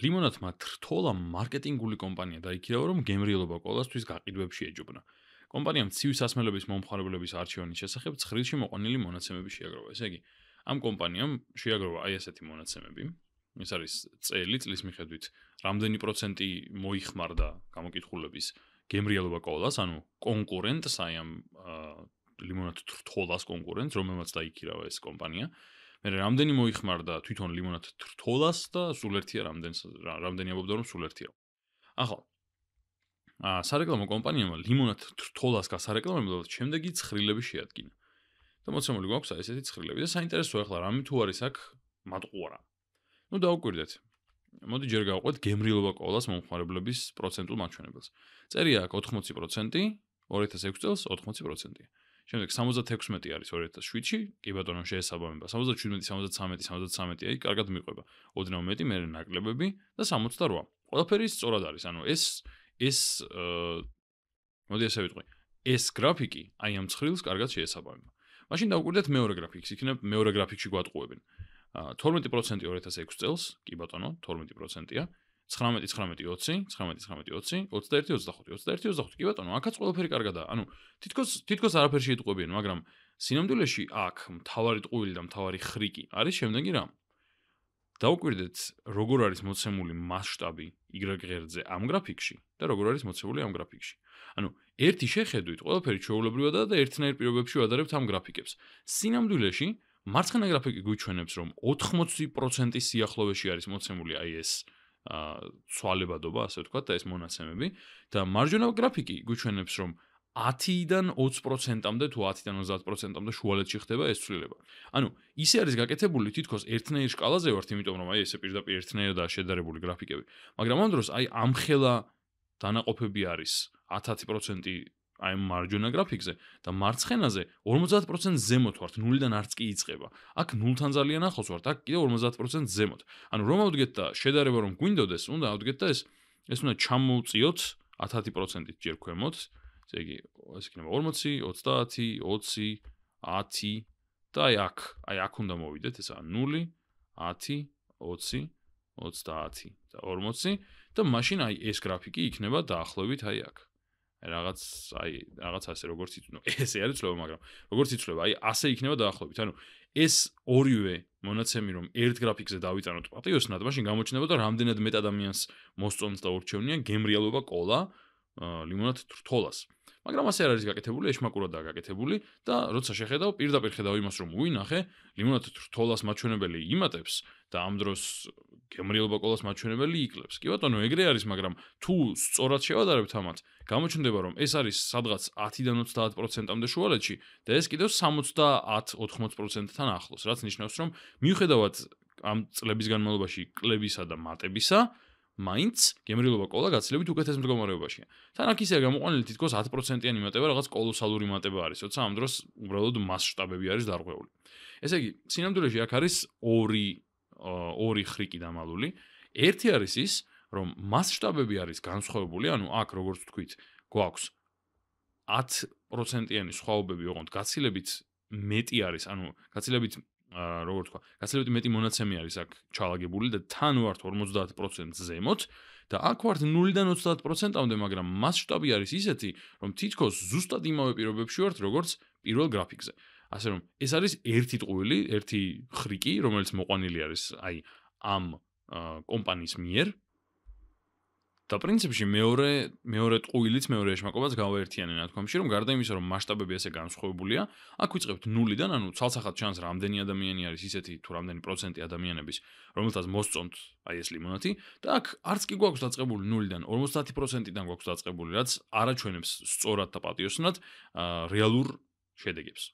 ლიმონათმა თრთოლა მარკეტინგული კომპანია დაიქირავა, რომ გემრიელობა ყოველთვის გაყიდვებში ეჯობნა. კომპანიამ ცივი სასმელების მომხმარებლების არჩევანის შესახებ ცხრილში მოყვანილი მონაცემები შეაგროვა. ესე იგი, ამ კომპანიამ შეაგროვა აი ასეთი მონაცემები. ეს არის წელი წლის მიხედვით, რამდენი პროცენტი მოიხმარდა გამოკითხულების გემრიელობა ყოველას, ანუ კონკურენტს აი ამ ლიმონათ თრთოლას კონკურენტს, რომელმაც დაიქირავა ეს კომპანია. მე რამდენი მოიხმარდა თვითონ ლიმონად თრთოლას და სულ ერთია რამდენს რამდენი ამბობდა რომ სულ ერთია ახლა ა სარეკლამო კომპანიამ ლიმონად თრთოლას გასარეკლამებდა და შემდეგი ცხრილები შეადგინა და მოცემული გვაქვს ესეთი ცხრილები და საინტერესოა ახლა რამე თუ არის აქ მატყუარა ну დაუკვირდეთ მოდი ჯერ გავყვეთ გემრიელობა კოლას მომხმარებლების პროცენტულ მაჩვენებელს წერია აქ 80% 2006 წელს 80% შემდეგ 76 არის 2007-ში, კი ბატონო შეესაბამება. 77, 73, 73, აი, კარგად მიყვება. 21 მე ნაკლებები და 68. ყველაფერი სწორად არის, ანუ ეს ეს აა მოდი ასე ვიტყვი. ეს გრაფიკი აი ამ ცხრილს კარგად შეესაბამება. მაშინ დაგვიკვირდეთ მეორე გრაფიკს, იქნებ მეორე გრაფიკში გვატყუებენ. აა 12% 2006 წელს, კი ბატონო, 12%-ია. 19192019192020 კი ბატონო აქაც ყველაფერი კარგადაა ანუ თითქოს თითქოს არაფერი შეიტყვებიან მაგრამ სინამდვილეში აქ მთავარი ტყუილი და მთავარი ხრიკი არის შემდეგი რამ დაუკვირდეთ როგორ არის მოცემული მასშტაბი y ღერძზე ამ გრაფიკში და როგორ არის მოცემული ამ გრაფიკში ანუ ერთი შეხედვით ყველაფერი ჩვეულებრივად და ერთნაირ პირობებში ვადარებთ ამ გრაფიკებს სინამდვილეში მარცხენა გრაფიკი გვიჩვენებს რომ 80% სიახლოვეში არის მოცემული აი ეს აა ცვალებადობა, ასე ვთქვათ, და ეს მონაცემები და მარჯვენა გრაფიკი გვიჩვენებს, რომ 10-დან 20%-მდე თუ 10-დან 30%-მდე შუალედში ხდება ეს ცვლილება. ანუ ისე არის გაკეთებული თითქოს ერთნაირ სკალაზე ვართ, იმიტომ რომ აი ესე პირდაპირ ერთნაირად და შედარებული გრაფიკები. მაგრამ ამ დროს აი ამხელა დანაყოფები არის 10-10% აი მარჯვენა გრაფიკზე და მარცხენაზე 50% ზემოთ ვართ, 0-დან არც კი იწება. აქ 0-თან ძალიან ახლოს ვართ, აქ კიდე 50% ზემოთ. ანუ რომ ავდგეთ და შედარება რომ გვინდოდეს, უნდა ავდგეთ და ეს ეს უნდა ჩამოვწიოთ 10%-ით ჯერ ქვემოთ. ესე იგი, ეს იქნება 40, 30, 20, 10 და აი აქ, აი აქ უნდა მოვიდეთ, ესა 0, 10, 20 30 და 40 და მაშინ აი ეს გრაფიკი იქნება დაახლოებით აი აქ. რაღაც აი რაღაც ასე როგორც იწნო ესე არის ცლობა მაგრამ როგორც იწნება აი ასე იქნება დაახლოებით ანუ ეს ორივე მონაცემი რომ ერთ გრაფიკზე დავიწანოთ პატიოსნად მაშინ გამოჩნდება და რამდენად მეტ ადამიანს მოსწონს და ურჩევნიან გემრიელობა კოლა ლიმონად თრთოლას მაგრამ ასე არ არის გაკეთებული, ეშმაკურადაა გაკეთებული და როცა შეხედავ, პირდაპირ ხედავ იმას, რომ უინახე, ლიმონად რთოლას მაჩვენებელი იმატებს და ამ დროს გემრიელობა ყოველას მაჩვენებელი იკლებს. კი ბატონო, ეგრე არის, მაგრამ თუ სწორად შევადარებთ ამათ, გამოჩნდება რომ ეს არის სადღაც 10-დან 30%-მდე შუალედში და ეს კიდევ 70-80%-თან ახლოს, რაც ნიშნავს, რომ მიუხედავად ამ წლების განმავლობაში კლებისა და მატებისა, მაინც გემრიელობა კოლა გაცილებით უკეთეს მდგომარეობაშია. თანაც ისე გამოყენილი თითქოს 10%-იანი მატება რაღაც კოლოსალური მატება არის, თორსა ამ დროს უბრალოდ მასშტაბები არის დარღვეული. ესე იგი, სინამდვილეში აქ არის ორი ორი ხრიკი დამალული. ერთი არის ის, რომ მასშტაბები არის განსხვავებული, ანუ აქ როგორც თქვით, გვაქვს 10%-იანი სხვაობები, ოღონდ გაცილებით მეტი არის, ანუ გაცილებით როგორ ვთქვა, გასაკეთებელი მეტი მონაცემი არის აქ ჩალაგებული და თან ვართ 50% ზემოთ და აქ ვართ 0-დან 30%-ამდე, მაგრამ მასშტაბი არის ისეთი, რომ თითქოს ზუსტად იმავე პირობებში ვართ, როგორც პირველ გრაფიკზე. ასე რომ, ეს არის ერთი ტყუილი, ერთი ხრიკი, რომელიც მოყვანილი არის აი ამ კომპანიის მიერ, და პრინციპში მეორე მეორე ტყუილიც მეორე შემაკობაც გავაერთიანენ რა თქმა უნდა, რომ გარდა იმისა, რომ მასშტაბები ასე განსხვავებულია, აქ ვიწყებთ 0-დან, ანუ ცალსახად შანს რამდენი ადამიანი არის ისეთი თუ რამდენი პროცენტი ადამიანების, რომელთაც მოსწონთ აი ეს ლიმონადი და აქ არც კი გვაქვს დაწቀბული 0-დან 50%-დან გვაქვს დაწቀბული, რაც არაჩვენებს სწორად და პატიოსნად რეალურ შედეგებს.